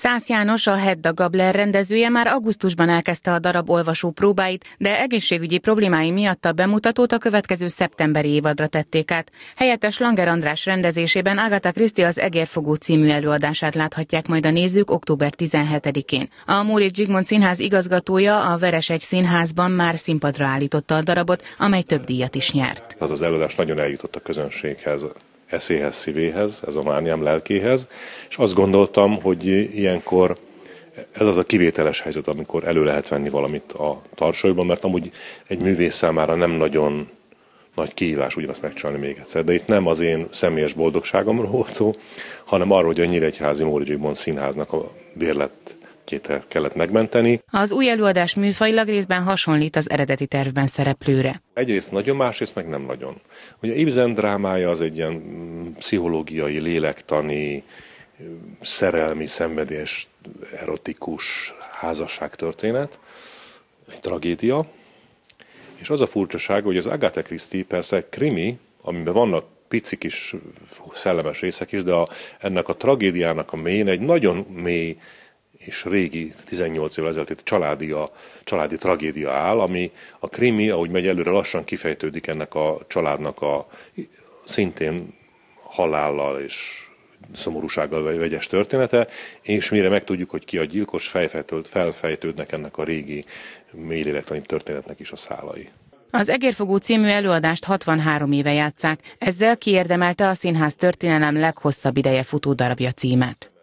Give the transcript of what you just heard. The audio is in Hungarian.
Szász János, a Hedda Gabler rendezője már augusztusban elkezdte a darab olvasó próbáit, de egészségügyi problémái miatt a bemutatót a következő szeptemberi évadra tették át. Helyettes Langer András rendezésében Ágata Kriszti az Egérfogó című előadását láthatják majd a nézők október 17-én. A Móricz Zsigmond Színház igazgatója a Veresegy Színházban már színpadra állította a darabot, amely több díjat is nyert. Az az előadás nagyon eljutott a közönséghez eszéhez, szívéhez, ez a mániám lelkéhez, és azt gondoltam, hogy ilyenkor ez az a kivételes helyzet, amikor elő lehet venni valamit a tarsolyban, mert amúgy egy művész számára nem nagyon nagy kihívás ugyanazt megcsinálni még egyszer. De itt nem az én személyes boldogságomról volt szó, hanem arról, hogy a Nyíregyházi Móri színháznak a bérlet kellett megmenteni. Az új előadás műfajilag részben hasonlít az eredeti tervben szereplőre. Egyrészt nagyon, másrészt meg nem nagyon. Ugye Ibzen drámája az egy ilyen pszichológiai, lélektani, szerelmi, szenvedés, erotikus házasságtörténet, egy tragédia. És az a furcsaság, hogy az Agatha Christie persze egy krimi, amiben vannak pici kis szellemes részek is, de a, ennek a tragédiának a mélyén egy nagyon mély és régi, 18 évvel ezelőtti családi, a, családi tragédia áll, ami a krimi, ahogy megy előre, lassan kifejtődik ennek a családnak a szintén halállal és szomorúsággal vagy vegyes története, és mire megtudjuk, hogy ki a gyilkos, felfejtődnek ennek a régi mélyélektronik történetnek is a szálai. Az Egérfogó című előadást 63 éve játszák, ezzel kiérdemelte a színház történelem leghosszabb ideje futó darabja címet.